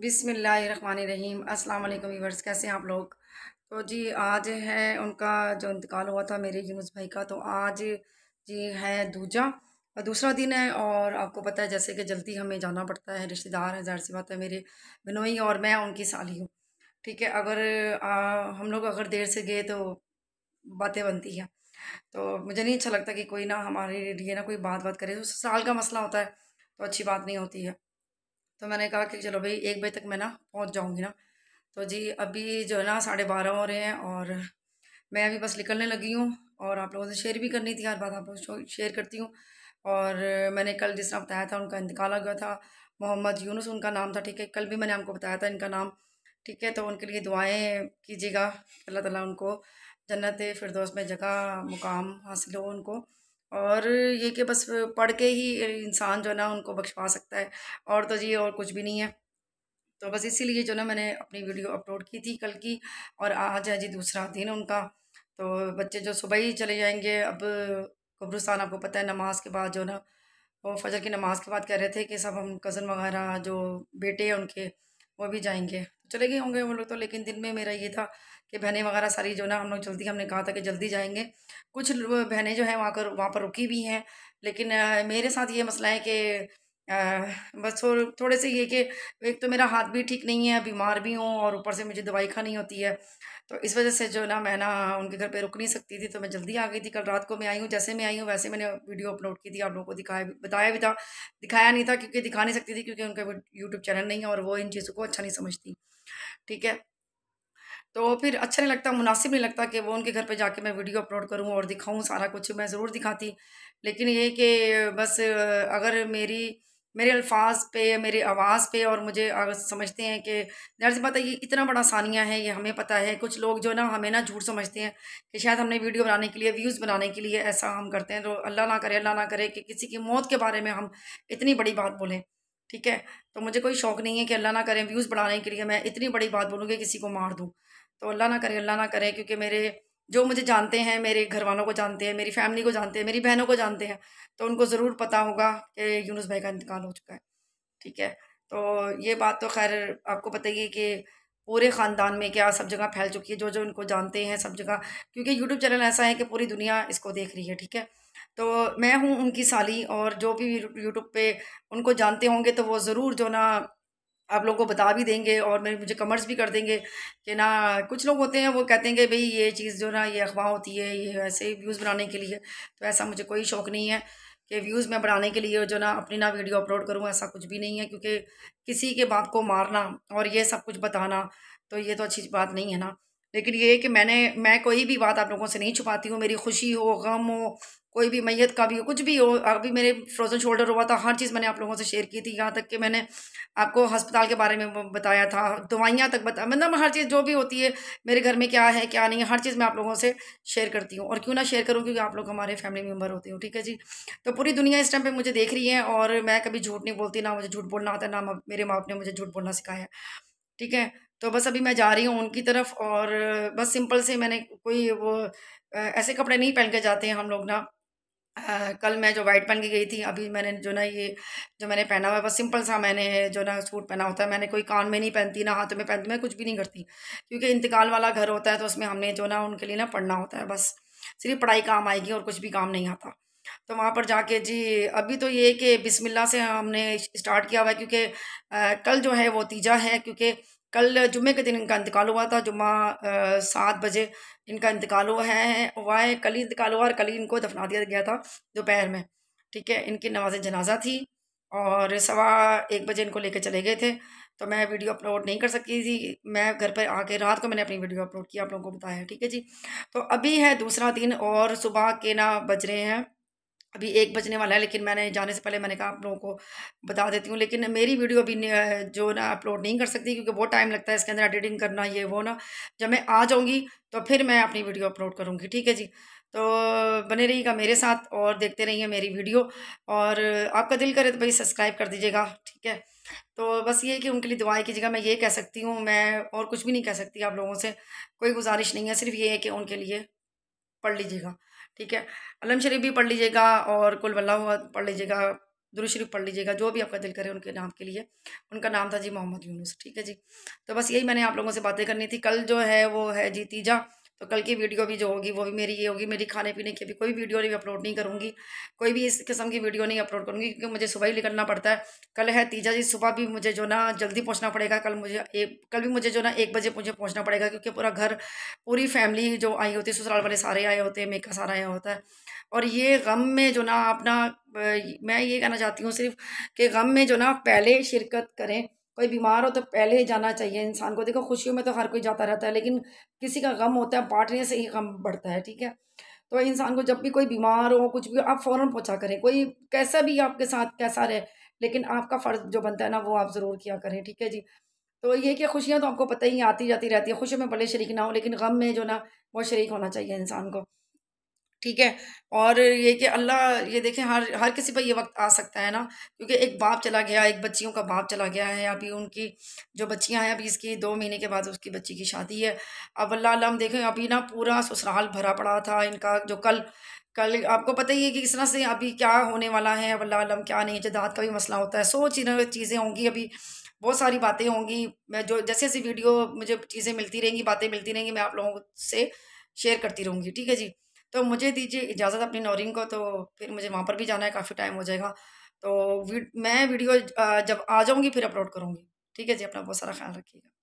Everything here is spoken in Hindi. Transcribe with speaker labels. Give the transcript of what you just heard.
Speaker 1: बिसमीम अस्सलाम वालेकुम व्यूवर्स कैसे हैं आप लोग तो जी आज है उनका जो इंतकाल हुआ था मेरे यूनुस भाई का तो आज ये है दूजा और दूसरा दिन है और आपको पता है जैसे कि जल्दी हमें जाना पड़ता है रिश्तेदार हैं ज़ाहिर सी बात है मेरे बिनोई और मैं उनकी साली हूँ ठीक है अगर आ, हम लोग अगर देर से गए तो बातें बनती हैं तो मुझे नहीं अच्छा लगता कि कोई ना हमारे लिए ना कोई बात बात करे तो साल का मसला होता है तो अच्छी बात नहीं होती है तो मैंने कहा कि चलो भाई एक बजे तक मैं ना पहुँच जाऊँगी ना तो जी अभी जो है ना साढ़े बारह हो रहे हैं और मैं अभी बस निकलने लगी हूँ और आप लोगों से शेयर भी करनी थी हर बात आप लोग शेयर करती हूँ और मैंने कल जिस तरह बताया था उनका इंतकाल आ गया था मोहम्मद यूनुस उनका नाम था ठीक है कल भी मैंने आपको बताया था इनका नाम ठीक है तो उनके लिए दुआएं कीजिएगा अल्लाह ताला उनको जन्नत फ़िरदौस में जगह मुकाम हासिल हो उनको और ये कि बस पढ़ के ही इंसान जो है ना उनको बख्शवा सकता है और तो जी और कुछ भी नहीं है तो बस इसीलिए जो ना मैंने अपनी वीडियो अपलोड की थी कल की और आज है जी दूसरा दिन उनका तो बच्चे जो सुबह ही चले जाएंगे अब कब्रस्तान आपको पता है नमाज के बाद जो ना वो फजर की नमाज़ के बाद कह रहे थे कि सब हम कज़न वगैरह जो बेटे हैं उनके वो भी जाएंगे चले गए होंगे वो लोग तो लेकिन दिन में मेरा ये था कि बहनें वगैरह सारी जो ना हम लोग जल्दी हमने कहा था कि जल्दी जाएंगे कुछ बहनें जो हैं वहाँ कर वहाँ पर रुकी भी हैं लेकिन मेरे साथ ये मसला है कि बस थो, थोड़े से ये कि एक तो मेरा हाथ भी ठीक नहीं है बीमार भी हूँ और ऊपर से मुझे दवाई खानी होती है तो इस वजह से जो ना मैं ना उनके घर पे रुक नहीं सकती थी तो मैं जल्दी आ गई थी कल रात को मैं आई हूँ जैसे मैं आई हूँ वैसे मैंने वीडियो अपलोड की थी आप लोगों को दिखाया बताया भी था दिखाया नहीं था क्योंकि दिखा नहीं सकती थी क्योंकि उनका यूट्यूब चैनल नहीं है और वो इन चीज़ों को अच्छा नहीं समझती ठीक है तो फिर अच्छा नहीं लगता मुनासिब नहीं लगता कि वो उनके घर पर जाके मैं वीडियो अपलोड करूँ और दिखाऊँ सारा कुछ मैं ज़रूर दिखाती लेकिन ये कि बस अगर मेरी मेरे अल्फाज पे मेरे आवाज़ पे और मुझे समझते हैं कि जैसे पता ये इतना बड़ा सानिया है ये हमें पता है कुछ लोग जो ना हमें ना झूठ समझते हैं कि शायद हमने वीडियो बनाने के लिए व्यूज़ बनाने के लिए ऐसा हम करते हैं तो अल्लाह ना करे अल्लाह ना करे कि किसी की मौत के बारे में हम इतनी बड़ी बात बोलें ठीक है तो मुझे कोई शौक़ नहीं है कि अल्लाह ना करें व्यूज़ बढ़ाने के लिए मैं इतनी बड़ी बात बोलूँ कि किसी को मार दूँ तो अल्लाह ना करे अल्लाह ना करे क्योंकि मेरे जो मुझे जानते हैं मेरे घर वालों को जानते हैं मेरी फैमिली को जानते हैं मेरी बहनों को जानते हैं तो उनको ज़रूर पता होगा कि यूनुस भाई का इंतकाल हो चुका है ठीक है तो ये बात तो खैर आपको पता ही है कि पूरे ख़ानदान में क्या सब जगह फैल चुकी है जो जो इनको जानते हैं सब जगह क्योंकि यूट्यूब चैनल ऐसा है कि पूरी दुनिया इसको देख रही है ठीक है तो मैं हूँ उनकी साली और जो भी यूट्यूब पे उनको जानते होंगे तो वो ज़रूर जो ना आप लोगों को बता भी देंगे और मेरे मुझे कमर्स भी कर देंगे कि ना कुछ लोग होते हैं वो कहते हैं कि भाई ये चीज़ जो ना ये अफवाह होती है ये ऐसे व्यूज़ बनाने के लिए तो ऐसा मुझे कोई शौक़ नहीं है कि व्यूज़ मैं बढ़ाने के लिए जो ना अपनी ना वीडियो अपलोड करूँ ऐसा कुछ भी नहीं है क्योंकि किसी के बाप को मारना और ये सब कुछ बताना तो ये तो अच्छी बात नहीं है ना लेकिन ये कि मैंने मैं कोई भी बात आप लोगों से नहीं छुपाती हूँ मेरी खुशी हो गम हो कोई भी मैयत का भी हो कुछ भी हो अभी मेरे फ्रोज़न शोल्डर हुआ था हर चीज़ मैंने आप लोगों से शेयर की थी यहाँ तक कि मैंने आपको हस्पताल के बारे में बताया था दवाइयाँ तक बता मतलब हर चीज़ जो भी होती है मेरे घर में क्या है क्या नहीं है हर चीज़ मैं आप लोगों से शेयर करती हूँ और क्यों ना शेयर करूँ क्योंकि आप लोग हमारे फैमिली मेम्बर होते हो ठीक है जी तो पूरी दुनिया इस टाइम पर मुझे देख रही है और मैं कभी झूठ नहीं बोलती ना मुझे झूठ बोलना आता ना मेरे माँ बाप ने मुझे झूठ बोलना सिखाया ठीक है तो बस अभी मैं जा रही हूँ उनकी तरफ और बस सिंपल से मैंने कोई वो ऐसे कपड़े नहीं पहन के जाते हैं हम लोग ना आ, कल मैं जो वाइट पहन के गई थी अभी मैंने जो ना ये जो मैंने पहना हुआ है बस सिंपल सा मैंने जो ना सूट पहना होता है मैंने कोई कान में नहीं पहनती ना हाथ में पहनती मैं कुछ भी नहीं करती क्योंकि इंतकाल वाला घर होता है तो उसमें हमने जो ना उनके लिए ना पढ़ना होता है बस सिर्फ पढ़ाई काम आएगी और कुछ भी काम नहीं आता तो वहाँ पर जाके जी अभी तो ये कि बिसमिल्ला से हमने स्टार्ट किया हुआ है क्योंकि कल जो है वो तीजा है क्योंकि कल जुमे के दिन इनका इंतकाल हुआ था जुम्मा सात बजे इनका इंतकाल हुआ है हुआ है कल ही इंतकाल हुआ और कल ही इनको दफना दिया गया था दोपहर में ठीक है इनकी नमाज जनाजा थी और सवा एक बजे इनको लेके चले गए थे तो मैं वीडियो अपलोड नहीं कर सकी थी मैं घर पर आके रात को मैंने अपनी वीडियो अपलोड किया आप लोगों को बताया ठीक है जी तो अभी है दूसरा दिन और सुबह के ना बज रहे हैं अभी एक बजने वाला है लेकिन मैंने जाने से पहले मैंने कहा आप लोगों को बता देती हूँ लेकिन मेरी वीडियो अभी जो ना अपलोड नहीं कर सकती क्योंकि बहुत टाइम लगता है इसके अंदर एडिटिंग करना ये वो ना जब मैं आ जाऊँगी तो फिर मैं अपनी वीडियो अपलोड करूँगी ठीक है जी तो बने रहिएगा मेरे साथ और देखते रहिए मेरी वीडियो और आपका दिल करे तो भाई सब्सक्राइब कर दीजिएगा ठीक है तो बस ये कि उनके लिए दुआएं कीजिएगा मैं ये कह सकती हूँ मैं और कुछ भी नहीं कह सकती आप लोगों से कोई गुजारिश नहीं है सिर्फ ये है कि उनके लिए पढ़ लीजिएगा ठीक है अलम शरीफ भी पढ़ लीजिएगा और कुल हुआ पढ़ लीजिएगा दुरू शरीफ पढ़ लीजिएगा जो भी आपका दिल करे उनके नाम के लिए उनका नाम था जी मोहम्मद यूनुस ठीक है जी तो बस यही मैंने आप लोगों से बातें करनी थी कल जो है वो है जी तीजा तो कल की वीडियो भी जो होगी वो भी मेरी ये होगी मेरी खाने पीने की भी कोई वीडियो नहीं अपलोड नहीं करूँगी कोई भी इस किस्म की वीडियो नहीं अपलोड करूँगी क्योंकि मुझे सुबह ही निकलना पड़ता है कल है तीजा जी सुबह भी मुझे जो ना जल्दी पहुँचना पड़ेगा कल मुझे एक कल भी मुझे जो ना एक बजे मुझे पहुँचना पड़ेगा क्योंकि पूरा घर पूरी फैमिली जो आई होती है ससुराल वाले सारे आए होते हैं मेका सारा आया होता है और ये गम में जो ना अपना मैं ये कहना चाहती हूँ सिर्फ कि गम में जो ना पहले शिरकत करें कोई बीमार हो तो पहले ही जाना चाहिए इंसान को देखो खुशियों में तो हर कोई जाता रहता है लेकिन किसी का गम होता है बांटने से ही गम बढ़ता है ठीक है तो इंसान को जब भी कोई बीमार हो कुछ भी आप फ़ौरन पहुँचा करें कोई कैसा भी आपके साथ कैसा रहे लेकिन आपका फ़र्ज जो बनता है ना वो आप ज़रूर किया करें ठीक है जी तो ये कि खुशियाँ तो आपको पता ही आती जाती रहती है खुशियों में भले शरीक ना हो लेकिन गम में जो ना वो शरीक होना चाहिए इंसान को ठीक है और ये कि अल्लाह ये देखें हर हर किसी पर ये वक्त आ सकता है ना क्योंकि एक बाप चला गया एक बच्चियों का बाप चला गया है अभी उनकी जो बच्चियां हैं अभी इसकी दो महीने के बाद उसकी बच्ची की शादी है अब अल्लाह अल्लाह देखें अभी ना पूरा ससुराल भरा पड़ा था इनका जो कल कल आपको पता ही है कि किस तरह से अभी क्या होने वाला है अब अल्लाह अलम क्या नहीं जदाद का भी मसला होता है सो चीज़ें होंगी अभी बहुत सारी बातें होंगी मैं जो जैसे जैसी वीडियो मुझे चीज़ें मिलती रहेंगी बातें मिलती रहेंगी मैं आप लोगों से शेयर करती रहूँगी ठीक है जी तो मुझे दीजिए इजाज़त अपनी नौरिंग को तो फिर मुझे वहाँ पर भी जाना है काफ़ी टाइम हो जाएगा तो वी, मैं वीडियो जब आ जाऊँगी फिर अपलोड करूँगी ठीक है जी अपना बहुत सारा ख्याल रखिएगा